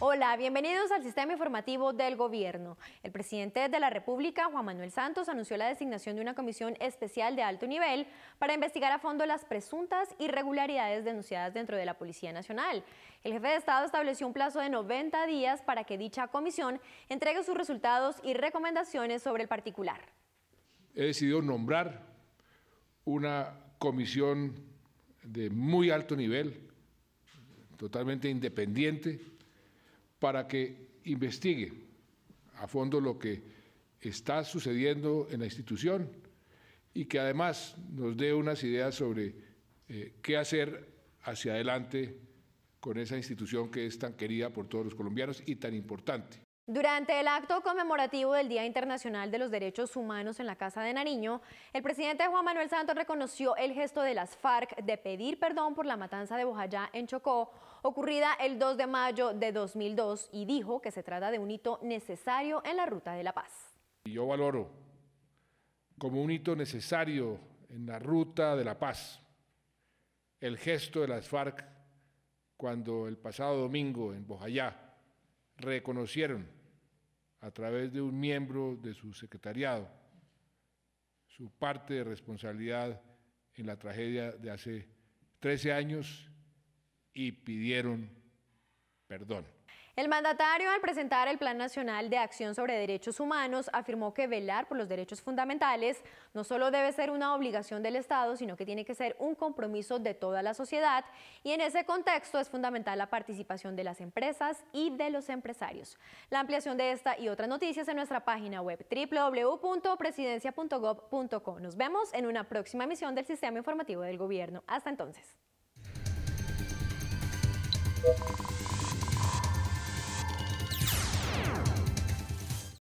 Hola, bienvenidos al sistema informativo del gobierno. El presidente de la República, Juan Manuel Santos, anunció la designación de una comisión especial de alto nivel para investigar a fondo las presuntas irregularidades denunciadas dentro de la Policía Nacional. El jefe de Estado estableció un plazo de 90 días para que dicha comisión entregue sus resultados y recomendaciones sobre el particular. He decidido nombrar una comisión de muy alto nivel, totalmente independiente, para que investigue a fondo lo que está sucediendo en la institución y que además nos dé unas ideas sobre eh, qué hacer hacia adelante con esa institución que es tan querida por todos los colombianos y tan importante. Durante el acto conmemorativo del Día Internacional de los Derechos Humanos en la Casa de Nariño, el presidente Juan Manuel Santos reconoció el gesto de las FARC de pedir perdón por la matanza de Bojayá en Chocó, ocurrida el 2 de mayo de 2002, y dijo que se trata de un hito necesario en la ruta de la paz. Yo valoro como un hito necesario en la ruta de la paz el gesto de las FARC cuando el pasado domingo en Bojayá reconocieron a través de un miembro de su secretariado su parte de responsabilidad en la tragedia de hace 13 años y pidieron perdón. El mandatario, al presentar el Plan Nacional de Acción sobre Derechos Humanos, afirmó que velar por los derechos fundamentales no solo debe ser una obligación del Estado, sino que tiene que ser un compromiso de toda la sociedad y en ese contexto es fundamental la participación de las empresas y de los empresarios. La ampliación de esta y otras noticias en nuestra página web www.presidencia.gov.co. Nos vemos en una próxima emisión del Sistema Informativo del Gobierno. Hasta entonces.